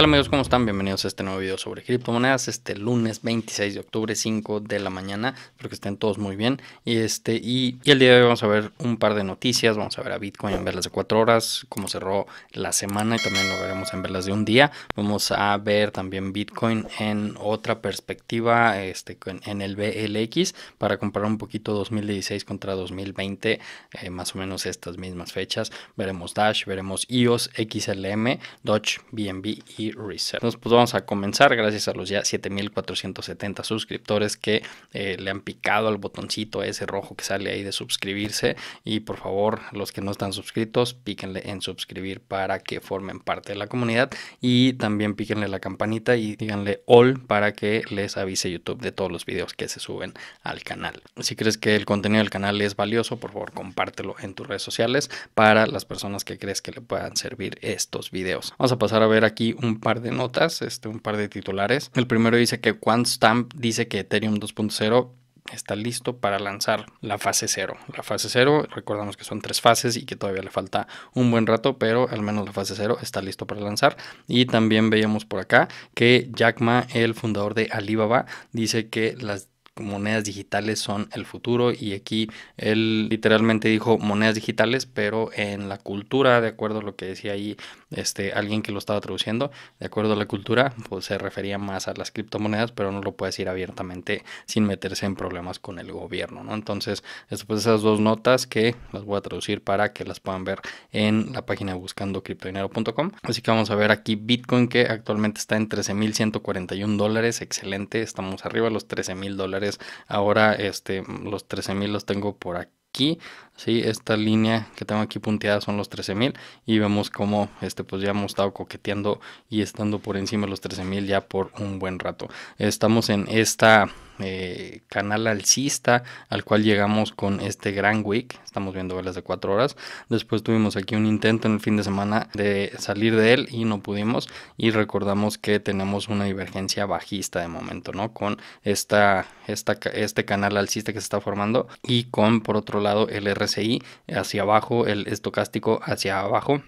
Hola amigos? ¿Cómo están? Bienvenidos a este nuevo video sobre criptomonedas. Este lunes 26 de octubre, 5 de la mañana. Espero que estén todos muy bien. Y, este, y, el día de hoy vamos a ver un par de noticias. Vamos a ver a Bitcoin en verlas de 4 horas, cómo cerró la semana y también lo veremos en verlas de un día. Vamos a ver también Bitcoin en otra perspectiva, este, en el BLX, para comparar un poquito 2016 contra 2020, eh, más o menos estas mismas fechas. Veremos Dash, veremos IOS, XLM, Dodge, BNB y reset. Entonces, pues vamos a comenzar gracias a los ya 7.470 suscriptores que eh, le han picado al botoncito ese rojo que sale ahí de suscribirse. Y por favor, los que no están suscritos, píquenle en suscribir para que formen parte de la comunidad. Y también píquenle la campanita y díganle all para que les avise YouTube de todos los videos que se suben al canal. Si crees que el contenido del canal es valioso, por favor, compártelo en tus redes sociales para las personas que crees que le puedan servir estos videos. Vamos a pasar a ver aquí un par de notas, este, un par de titulares. El primero dice que QuantStamp dice que Ethereum 2.0 está listo para lanzar la fase 0. La fase 0, recordamos que son tres fases y que todavía le falta un buen rato, pero al menos la fase 0 está listo para lanzar. Y también veíamos por acá que Jack Ma, el fundador de Alibaba, dice que las monedas digitales son el futuro y aquí él literalmente dijo monedas digitales, pero en la cultura, de acuerdo a lo que decía ahí este, alguien que lo estaba traduciendo, de acuerdo a la cultura, pues se refería más a las criptomonedas, pero no lo puedes decir abiertamente sin meterse en problemas con el gobierno, ¿no? Entonces, después esas dos notas que las voy a traducir para que las puedan ver en la página buscando criptodinero.com. Así que vamos a ver aquí Bitcoin que actualmente está en 13.141 dólares, excelente, estamos arriba de los 13.000 dólares Ahora este, los 13.000 los tengo por aquí aquí, ¿sí? Esta línea que tengo aquí punteada son los 13.000 y vemos como este, pues ya hemos estado coqueteando y estando por encima de los 13.000 ya por un buen rato. Estamos en esta eh, canal alcista al cual llegamos con este gran week. Estamos viendo velas de 4 horas. Después tuvimos aquí un intento en el fin de semana de salir de él y no pudimos. Y recordamos que tenemos una divergencia bajista de momento, ¿no? Con esta, esta, este canal alcista que se está formando y con, por otro lado el RSI hacia abajo, el estocástico hacia abajo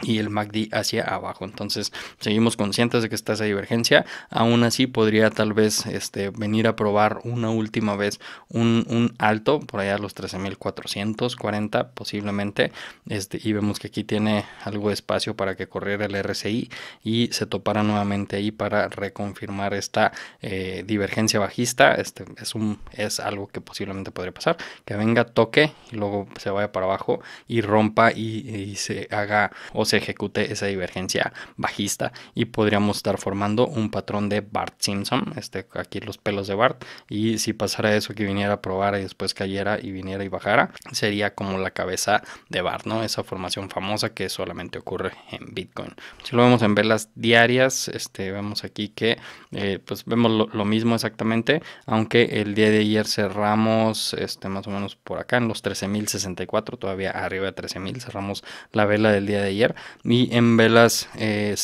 y el MACD hacia abajo. Entonces, seguimos conscientes de que está esa divergencia. Aún así, podría tal vez este, venir a probar una última vez un, alto, por allá a los 13.440 posiblemente. Este, y vemos que aquí tiene algo de espacio para que corriera el RSI y se topara nuevamente ahí para reconfirmar esta eh, divergencia bajista. Este, es, un, es algo que posiblemente podría pasar. Que venga, toque y luego se vaya para abajo y rompa y, y se haga se ejecute esa divergencia bajista y podríamos estar formando un patrón de Bart Simpson, este, aquí los pelos de Bart, y si pasara eso que viniera a probar y después cayera y viniera y bajara, sería como la cabeza de Bart, ¿no? Esa formación famosa que solamente ocurre en Bitcoin. Si lo vemos en velas diarias, este, vemos aquí que eh, pues vemos lo, mismo exactamente, aunque el día de ayer cerramos este, más o menos por acá en los 13.064, todavía arriba de 13.000, cerramos la vela del día de ayer y en velas eh,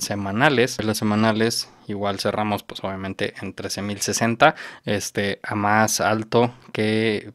semanales, velas semanales, igual cerramos pues obviamente en 13.060, este, a más alto que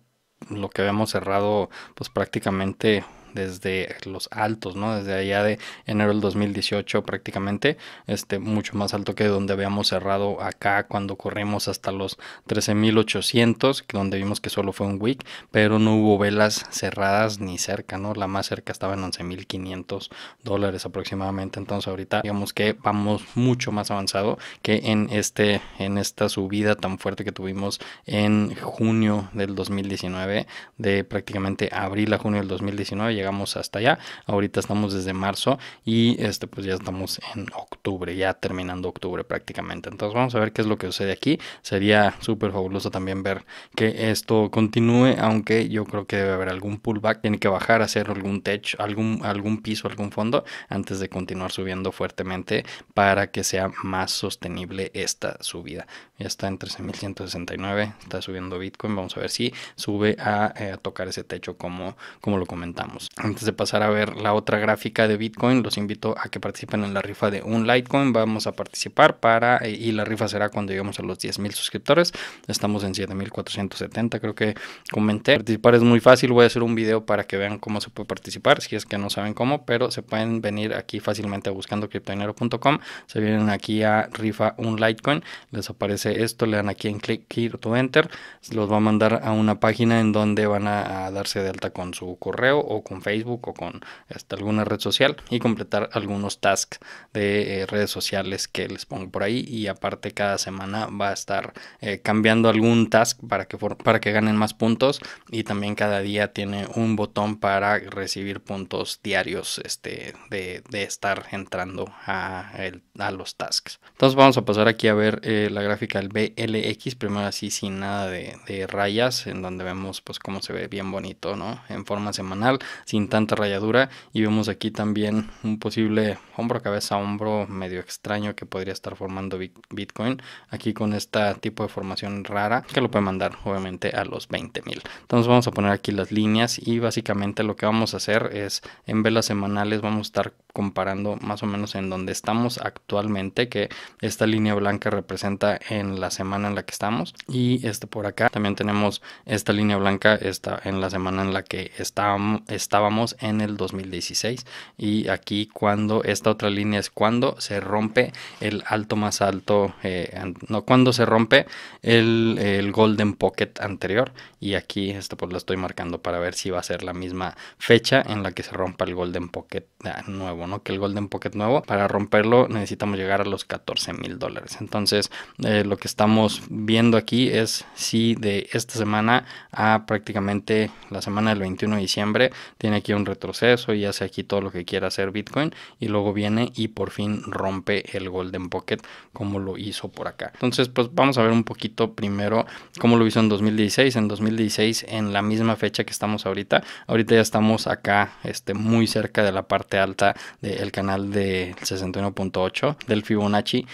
lo que habíamos cerrado pues prácticamente desde los altos, ¿no? Desde allá de enero del 2018 prácticamente, este, mucho más alto que donde habíamos cerrado acá cuando corrimos hasta los 13.800, donde vimos que solo fue un week, pero no hubo velas cerradas ni cerca, ¿no? La más cerca estaba en 11.500 dólares aproximadamente, entonces ahorita digamos que vamos mucho más avanzado que en, este, en esta subida tan fuerte que tuvimos en junio del 2019, de prácticamente abril a junio del 2019, llegamos hasta allá. Ahorita estamos desde marzo y este, pues ya estamos en octubre, ya terminando octubre prácticamente. Entonces vamos a ver qué es lo que sucede aquí. Sería súper fabuloso también ver que esto continúe, aunque yo creo que debe haber algún pullback. Tiene que bajar, hacer algún techo, algún, algún piso, algún fondo antes de continuar subiendo fuertemente para que sea más sostenible esta subida. Ya está en 13.169, está subiendo Bitcoin. Vamos a ver si sube a, eh, a tocar ese techo como, como lo comentamos. Antes de pasar a ver la otra gráfica de Bitcoin, los invito a que participen en la rifa de un Litecoin. Vamos a participar para eh, y la rifa será cuando lleguemos a los 10.000 suscriptores. Estamos en 7.470, creo que comenté. Participar es muy fácil, voy a hacer un video para que vean cómo se puede participar, si es que no saben cómo, pero se pueden venir aquí fácilmente buscando criptoinero.com. Se vienen aquí a rifa un Litecoin, les aparece esto, le dan aquí en click here to enter, los va a mandar a una página en donde van a darse de alta con su correo o con Facebook o con hasta alguna red social y completar algunos tasks de eh, redes sociales que les pongo por ahí y aparte cada semana va a estar eh, cambiando algún task para que, para que ganen más puntos y también cada día tiene un botón para recibir puntos diarios este, de, estar entrando a, el, a, los tasks. Entonces vamos a pasar aquí a ver eh, la gráfica del BLX, primero así sin nada de, rayas, en donde vemos pues cómo se ve bien bonito, ¿no? En forma semanal sin tanta rayadura y vemos aquí también un posible hombro cabeza hombro medio extraño que podría estar formando Bitcoin aquí con este tipo de formación rara que lo puede mandar obviamente a los 20 mil entonces vamos a poner aquí las líneas y básicamente lo que vamos a hacer es en velas semanales vamos a estar comparando más o menos en donde estamos actualmente que esta línea blanca representa en la semana en la que estamos y este por acá también tenemos esta línea blanca está en la semana en la que estamos está estábamos en el 2016 y aquí cuando esta otra línea es cuando se rompe el alto más alto, eh, no cuando se rompe el, golden pocket anterior y aquí esto pues lo estoy marcando para ver si va a ser la misma fecha en la que se rompa el golden pocket ah, nuevo, ¿no? Que el golden pocket nuevo para romperlo necesitamos llegar a los 14 mil dólares. Entonces eh, lo que estamos viendo aquí es si de esta semana a prácticamente la semana del 21 de diciembre tiene aquí un retroceso y hace aquí todo lo que quiera hacer Bitcoin y luego viene y por fin rompe el Golden Pocket como lo hizo por acá. Entonces pues vamos a ver un poquito primero cómo lo hizo en 2016. En 2016 en la misma fecha que estamos ahorita, ahorita ya estamos acá este, muy cerca de la parte alta del canal del 61.8 del Fibonacci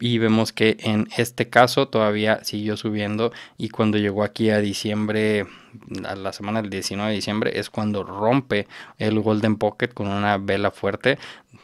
y vemos que en este caso todavía siguió subiendo y cuando llegó aquí a diciembre, a la semana del 19 de diciembre, es cuando rompe el Golden Pocket con una vela fuerte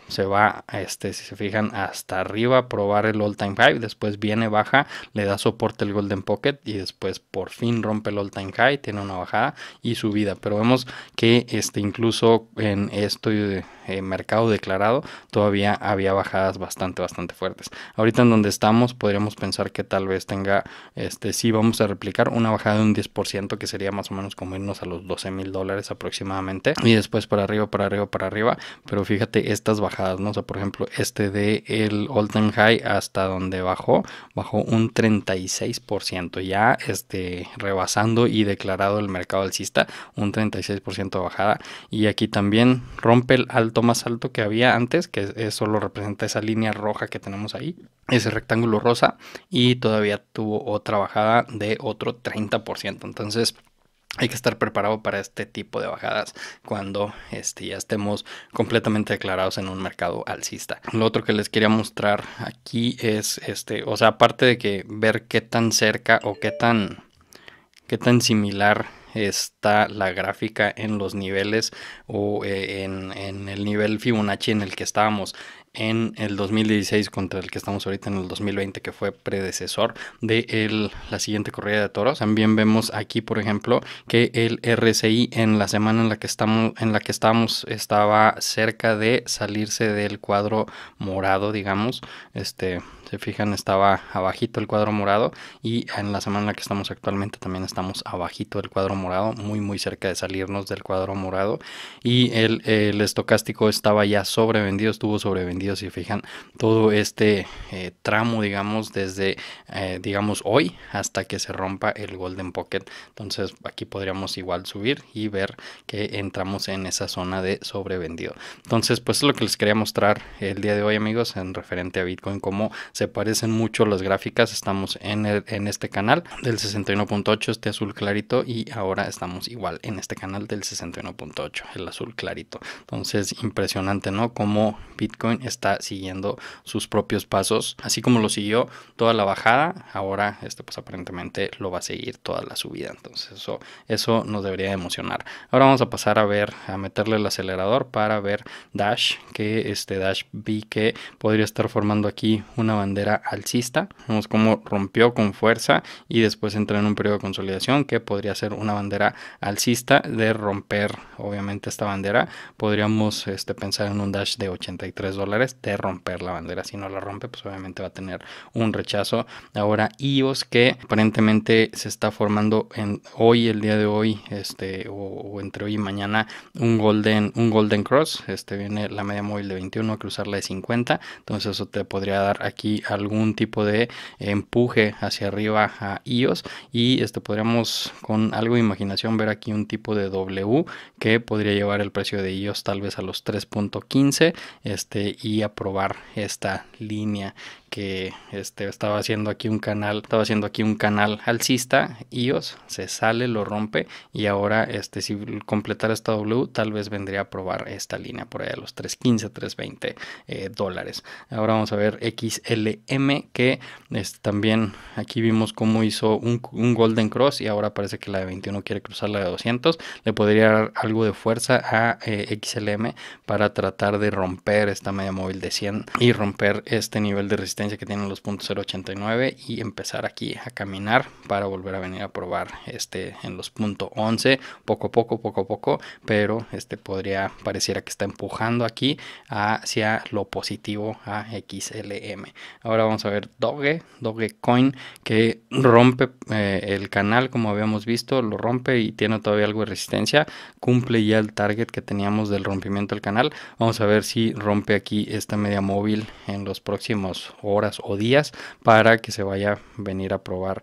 se va, este, si se fijan, hasta arriba a probar el all time high. Después viene baja, le da soporte el Golden Pocket y después por fin rompe el all time high, tiene una bajada y subida. Pero vemos que este, incluso en este de eh, mercado declarado todavía había bajadas bastante, bastante fuertes. Ahorita en donde estamos podríamos pensar que tal vez tenga, este, si vamos a replicar una bajada de un 10% que sería más o menos como irnos a los 12 mil dólares aproximadamente. Y después para arriba, para arriba, para arriba. Pero fíjate, estas bajadas ¿no? por ejemplo, este de el time High hasta donde bajó, bajó un 36%, ya este, rebasando y declarado el mercado alcista, un 36% de bajada. Y aquí también rompe el alto más alto que había antes, que eso lo representa esa línea roja que tenemos ahí, ese rectángulo rosa, y todavía tuvo otra bajada de otro 30%. Entonces, hay que estar preparado para este tipo de bajadas cuando este, ya estemos completamente declarados en un mercado alcista. Lo otro que les quería mostrar aquí es, este, o sea, aparte de que ver qué tan cerca o qué tan, qué tan similar está la gráfica en los niveles o eh, en, en, el nivel Fibonacci en el que estábamos en el 2016 contra el que estamos ahorita en el 2020, que fue predecesor de la siguiente corrida de toros. También vemos aquí, por ejemplo, que el RCI en la semana en la que estamos, en la que estamos estaba cerca de salirse del cuadro morado, digamos. Este, se fijan, estaba abajito el cuadro morado y en la semana en la que estamos actualmente también estamos abajito del cuadro morado, muy muy cerca de salirnos del cuadro morado y el, el estocástico estaba ya sobrevendido, estuvo sobrevendido si fijan, todo este eh, tramo, digamos, desde, eh, digamos, hoy hasta que se rompa el Golden Pocket. Entonces aquí podríamos igual subir y ver que entramos en esa zona de sobrevendido. Entonces, pues es lo que les quería mostrar el día de hoy, amigos, en referente a Bitcoin, como se parecen mucho las gráficas. Estamos en, en este canal del 61.8, este azul clarito, y ahora estamos igual en este canal del 61.8, el azul clarito. Entonces, impresionante, ¿no? como Bitcoin está está siguiendo sus propios pasos, así como lo siguió toda la bajada, ahora este pues aparentemente lo va a seguir toda la subida, entonces eso, eso nos debería emocionar. Ahora vamos a pasar a ver, a meterle el acelerador para ver Dash, que este Dash vi que podría estar formando aquí una bandera alcista, vemos cómo rompió con fuerza y después entra en un periodo de consolidación que podría ser una bandera alcista de romper obviamente esta bandera, podríamos este, pensar en un Dash de 83 dólares es de romper la bandera. Si no la rompe, pues obviamente va a tener un rechazo. Ahora iOS que aparentemente se está formando en hoy, el día de hoy, este, o, entre hoy y mañana, un golden, un golden cross. Este viene la media móvil de 21, cruzar a la de 50. Entonces eso te podría dar aquí algún tipo de empuje hacia arriba a iOS. Y este podríamos con algo de imaginación ver aquí un tipo de W que podría llevar el precio de iOS tal vez a los 3.15. Este y aprobar esta línea que este, estaba haciendo aquí un canal, estaba haciendo aquí un canal alcista, IOS, se sale, lo rompe y ahora este, si completara esta W tal vez vendría a probar esta línea por allá los 315, 320 eh, dólares. Ahora vamos a ver XLM que este, también aquí vimos cómo hizo un, Golden Cross y ahora parece que la de 21 quiere cruzar la de 200. Le podría dar algo de fuerza a eh, XLM para tratar de romper esta media móvil de 100 y romper este nivel de resistencia que tienen los .089 y empezar aquí a caminar para volver a venir a probar este en los .11 poco a poco, poco a poco, pero este podría pareciera que está empujando aquí hacia lo positivo a XLM. Ahora vamos a ver Doge, Coin que rompe eh, el canal como habíamos visto, lo rompe y tiene todavía algo de resistencia, cumple ya el target que teníamos del rompimiento del canal. Vamos a ver si rompe aquí esta media móvil en los próximos horas o días para que se vaya a venir a probar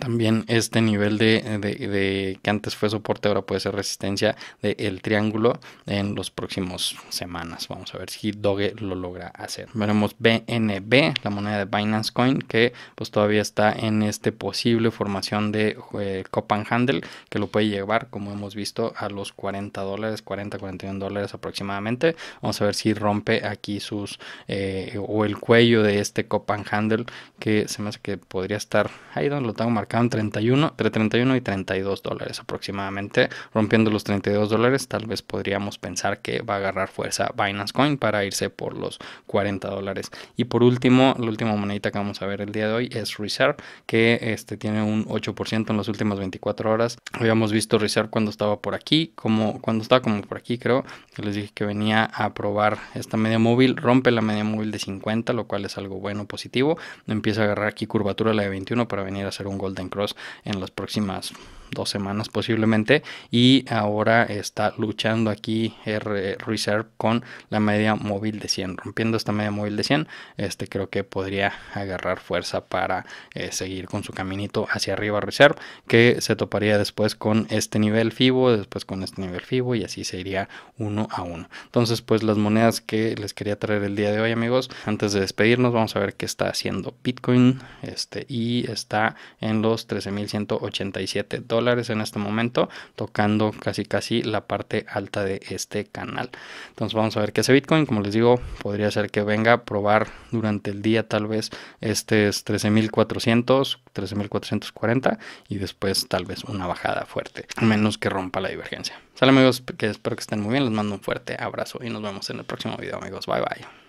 también este nivel de, que antes fue soporte, ahora puede ser resistencia del triángulo en los próximos semanas. Vamos a ver si Doge lo logra hacer. Veremos BNB, la moneda de Binance Coin, que pues todavía está en este posible formación de eh, Handle, que lo puede llevar, como hemos visto, a los 40 dólares, 40, 41 dólares aproximadamente. Vamos a ver si rompe aquí sus eh, o el cuello de este Cop Handle, que se me hace que podría estar ahí donde lo tengo marcaban 31, entre 31 y 32 dólares aproximadamente. Rompiendo los 32 dólares, tal vez podríamos pensar que va a agarrar fuerza Binance Coin para irse por los 40 dólares. Y por último, la última monedita que vamos a ver el día de hoy es Reserve, que este, tiene un 8% en las últimas 24 horas. Habíamos visto Reserve cuando estaba por aquí, como cuando estaba como por aquí, creo. Que les dije que venía a probar esta media móvil, rompe la media móvil de 50, lo cual es algo bueno, positivo. Empieza a agarrar aquí curvatura la de 21 para venir a hacer un Golden Cross en las próximas dos semanas posiblemente y ahora está luchando aquí Reserve con la media móvil de 100 rompiendo esta media móvil de 100 este creo que podría agarrar fuerza para eh, seguir con su caminito hacia arriba Reserve que se toparía después con este nivel FIBO después con este nivel FIBO y así se iría uno a uno entonces pues las monedas que les quería traer el día de hoy amigos antes de despedirnos vamos a ver qué está haciendo Bitcoin este y está en en los 13.187 dólares en este momento, tocando casi casi la parte alta de este canal. Entonces vamos a ver qué hace Bitcoin. Como les digo, podría ser que venga a probar durante el día tal vez este es 13.400, 13.440 y después tal vez una bajada fuerte, a menos que rompa la divergencia. Sale amigos, que espero que estén muy bien, les mando un fuerte abrazo y nos vemos en el próximo video amigos, bye bye.